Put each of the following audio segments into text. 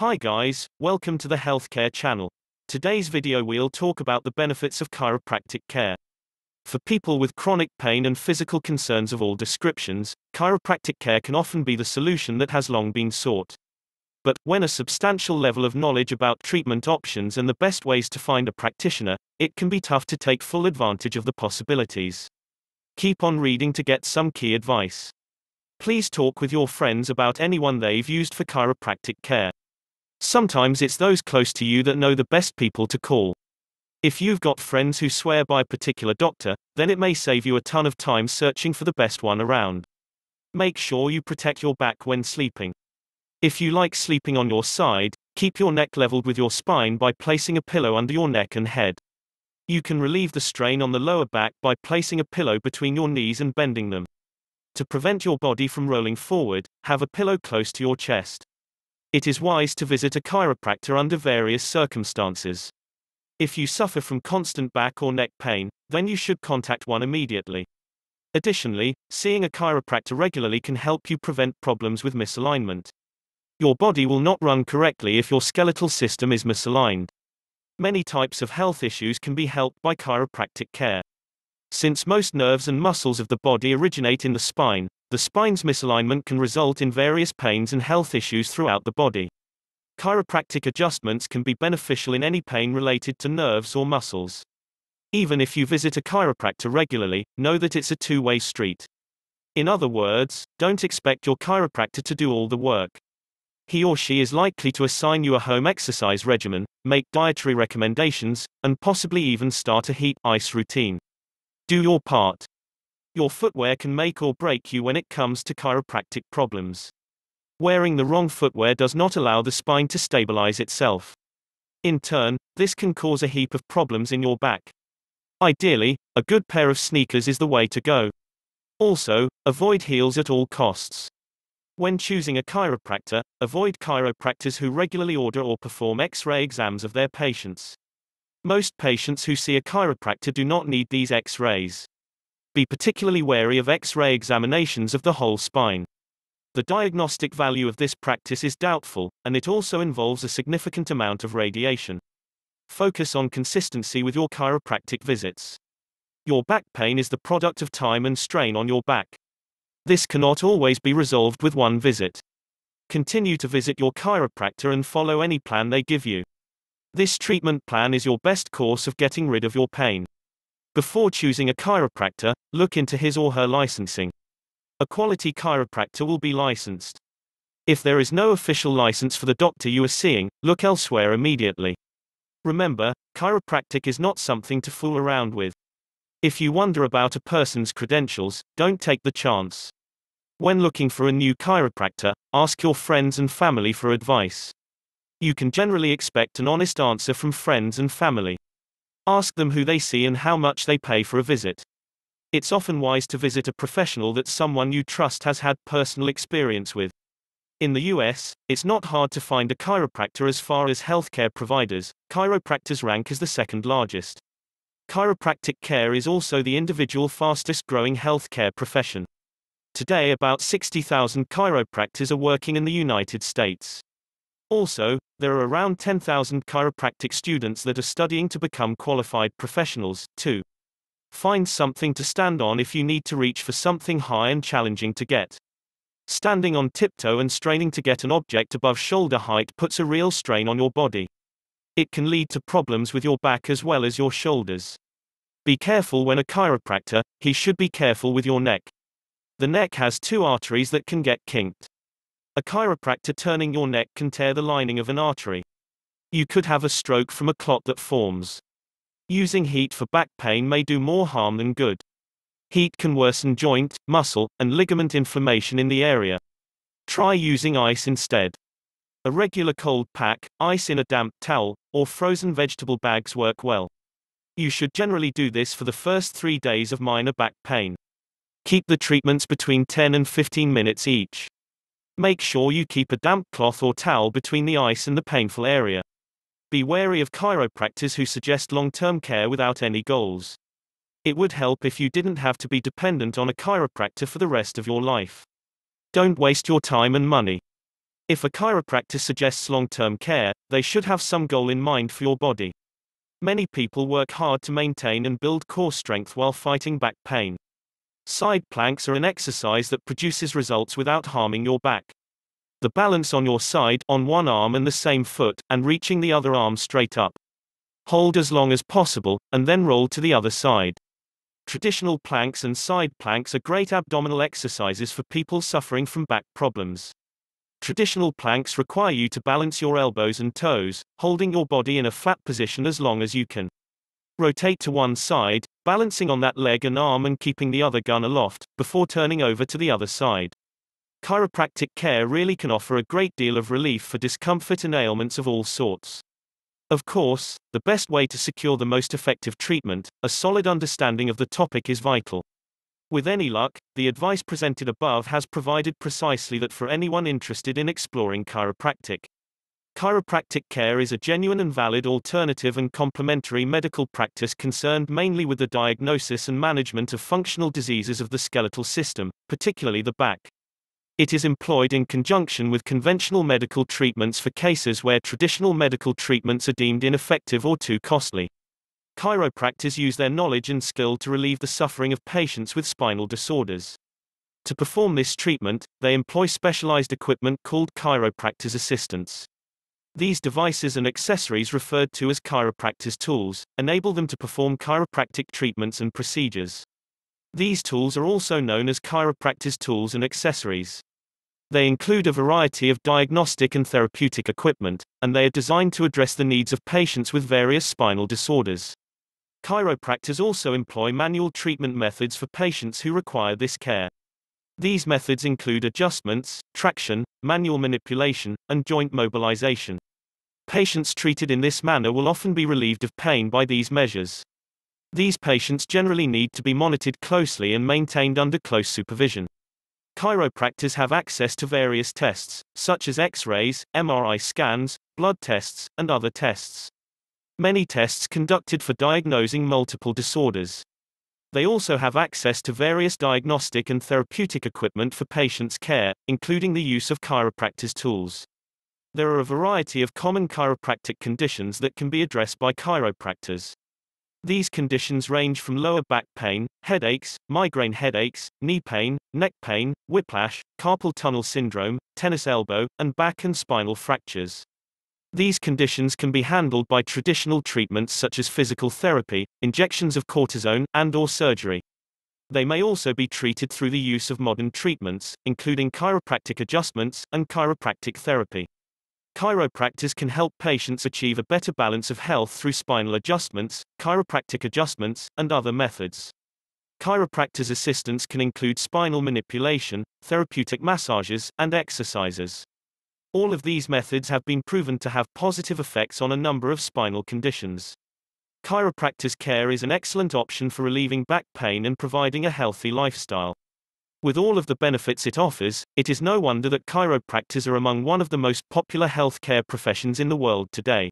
Hi guys, welcome to the Healthcare channel. Today's video we'll talk about the benefits of chiropractic care. For people with chronic pain and physical concerns of all descriptions, chiropractic care can often be the solution that has long been sought. But, when a substantial level of knowledge about treatment options and the best ways to find a practitioner, it can be tough to take full advantage of the possibilities. Keep on reading to get some key advice. Please talk with your friends about anyone they've used for chiropractic care. Sometimes it's those close to you that know the best people to call. If you've got friends who swear by a particular doctor, then it may save you a ton of time searching for the best one around. Make sure you protect your back when sleeping. If you like sleeping on your side, keep your neck leveled with your spine by placing a pillow under your neck and head. You can relieve the strain on the lower back by placing a pillow between your knees and bending them. To prevent your body from rolling forward, have a pillow close to your chest. It is wise to visit a chiropractor under various circumstances. If you suffer from constant back or neck pain, then you should contact one immediately. Additionally, seeing a chiropractor regularly can help you prevent problems with misalignment. Your body will not run correctly if your skeletal system is misaligned. Many types of health issues can be helped by chiropractic care. Since most nerves and muscles of the body originate in the spine, the spine's misalignment can result in various pains and health issues throughout the body. Chiropractic adjustments can be beneficial in any pain related to nerves or muscles. Even if you visit a chiropractor regularly, know that it's a two way street. In other words, don't expect your chiropractor to do all the work. He or she is likely to assign you a home exercise regimen, make dietary recommendations, and possibly even start a heat ice routine. Do your part. Your footwear can make or break you when it comes to chiropractic problems. Wearing the wrong footwear does not allow the spine to stabilize itself. In turn, this can cause a heap of problems in your back. Ideally, a good pair of sneakers is the way to go. Also, avoid heels at all costs. When choosing a chiropractor, avoid chiropractors who regularly order or perform x ray exams of their patients. Most patients who see a chiropractor do not need these X-rays. Be particularly wary of X-ray examinations of the whole spine. The diagnostic value of this practice is doubtful, and it also involves a significant amount of radiation. Focus on consistency with your chiropractic visits. Your back pain is the product of time and strain on your back. This cannot always be resolved with one visit. Continue to visit your chiropractor and follow any plan they give you. This treatment plan is your best course of getting rid of your pain. Before choosing a chiropractor, look into his or her licensing. A quality chiropractor will be licensed. If there is no official license for the doctor you are seeing, look elsewhere immediately. Remember, chiropractic is not something to fool around with. If you wonder about a person's credentials, don't take the chance. When looking for a new chiropractor, ask your friends and family for advice. You can generally expect an honest answer from friends and family. Ask them who they see and how much they pay for a visit. It's often wise to visit a professional that someone you trust has had personal experience with. In the US, it's not hard to find a chiropractor as far as healthcare providers, chiropractors rank as the second largest. Chiropractic care is also the individual fastest growing healthcare profession. Today, about 60,000 chiropractors are working in the United States. Also, there are around 10,000 chiropractic students that are studying to become qualified professionals, too. Find something to stand on if you need to reach for something high and challenging to get. Standing on tiptoe and straining to get an object above shoulder height puts a real strain on your body. It can lead to problems with your back as well as your shoulders. Be careful when a chiropractor, he should be careful with your neck. The neck has two arteries that can get kinked. A chiropractor turning your neck can tear the lining of an artery. You could have a stroke from a clot that forms. Using heat for back pain may do more harm than good. Heat can worsen joint, muscle, and ligament inflammation in the area. Try using ice instead. A regular cold pack, ice in a damp towel, or frozen vegetable bags work well. You should generally do this for the first three days of minor back pain. Keep the treatments between 10 and 15 minutes each. Make sure you keep a damp cloth or towel between the ice and the painful area. Be wary of chiropractors who suggest long term care without any goals. It would help if you didn't have to be dependent on a chiropractor for the rest of your life. Don't waste your time and money. If a chiropractor suggests long term care, they should have some goal in mind for your body. Many people work hard to maintain and build core strength while fighting back pain. Side planks are an exercise that produces results without harming your back. The balance on your side, on one arm and the same foot, and reaching the other arm straight up. Hold as long as possible, and then roll to the other side. Traditional planks and side planks are great abdominal exercises for people suffering from back problems. Traditional planks require you to balance your elbows and toes, holding your body in a flat position as long as you can. Rotate to one side, balancing on that leg and arm and keeping the other gun aloft, before turning over to the other side. Chiropractic care really can offer a great deal of relief for discomfort and ailments of all sorts. Of course, the best way to secure the most effective treatment, a solid understanding of the topic is vital. With any luck, the advice presented above has provided precisely that for anyone interested in exploring chiropractic. Chiropractic care is a genuine and valid alternative and complementary medical practice concerned mainly with the diagnosis and management of functional diseases of the skeletal system, particularly the back. It is employed in conjunction with conventional medical treatments for cases where traditional medical treatments are deemed ineffective or too costly. Chiropractors use their knowledge and skill to relieve the suffering of patients with spinal disorders. To perform this treatment, they employ specialized equipment called chiropractor's assistants. These devices and accessories referred to as chiropractors' tools enable them to perform chiropractic treatments and procedures. These tools are also known as chiropractors' tools and accessories. They include a variety of diagnostic and therapeutic equipment, and they are designed to address the needs of patients with various spinal disorders. Chiropractors also employ manual treatment methods for patients who require this care. These methods include adjustments, traction, manual manipulation, and joint mobilization. Patients treated in this manner will often be relieved of pain by these measures. These patients generally need to be monitored closely and maintained under close supervision. Chiropractors have access to various tests, such as X rays, MRI scans, blood tests, and other tests. Many tests conducted for diagnosing multiple disorders. They also have access to various diagnostic and therapeutic equipment for patients' care, including the use of chiropractors' tools. There are a variety of common chiropractic conditions that can be addressed by chiropractors. These conditions range from lower back pain, headaches, migraine headaches, knee pain, neck pain, whiplash, carpal tunnel syndrome, tennis elbow, and back and spinal fractures. These conditions can be handled by traditional treatments such as physical therapy, injections of cortisone, and or surgery. They may also be treated through the use of modern treatments, including chiropractic adjustments and chiropractic therapy. Chiropractors can help patients achieve a better balance of health through spinal adjustments, chiropractic adjustments, and other methods. Chiropractors' assistance can include spinal manipulation, therapeutic massages, and exercises. All of these methods have been proven to have positive effects on a number of spinal conditions. Chiropractors care is an excellent option for relieving back pain and providing a healthy lifestyle. With all of the benefits it offers, it is no wonder that chiropractors are among one of the most popular healthcare professions in the world today.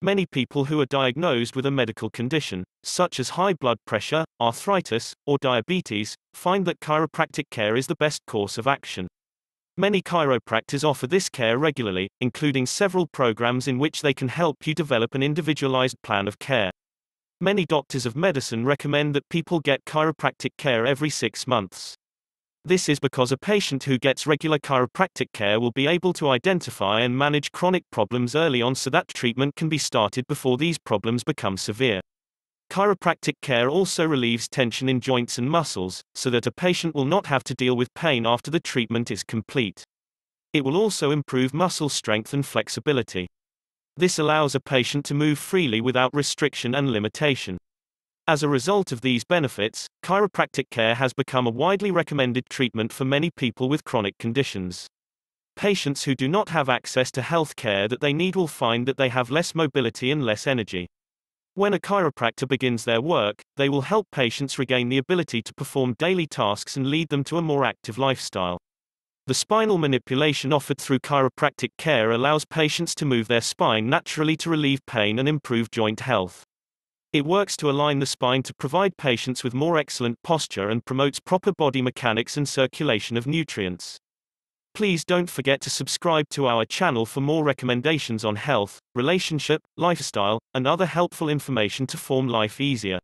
Many people who are diagnosed with a medical condition, such as high blood pressure, arthritis, or diabetes, find that chiropractic care is the best course of action. Many chiropractors offer this care regularly, including several programs in which they can help you develop an individualized plan of care. Many doctors of medicine recommend that people get chiropractic care every six months. This is because a patient who gets regular chiropractic care will be able to identify and manage chronic problems early on so that treatment can be started before these problems become severe. Chiropractic care also relieves tension in joints and muscles, so that a patient will not have to deal with pain after the treatment is complete. It will also improve muscle strength and flexibility. This allows a patient to move freely without restriction and limitation. As a result of these benefits, chiropractic care has become a widely recommended treatment for many people with chronic conditions. Patients who do not have access to health care that they need will find that they have less mobility and less energy. When a chiropractor begins their work, they will help patients regain the ability to perform daily tasks and lead them to a more active lifestyle. The spinal manipulation offered through chiropractic care allows patients to move their spine naturally to relieve pain and improve joint health. It works to align the spine to provide patients with more excellent posture and promotes proper body mechanics and circulation of nutrients. Please don't forget to subscribe to our channel for more recommendations on health, relationship, lifestyle, and other helpful information to form life easier.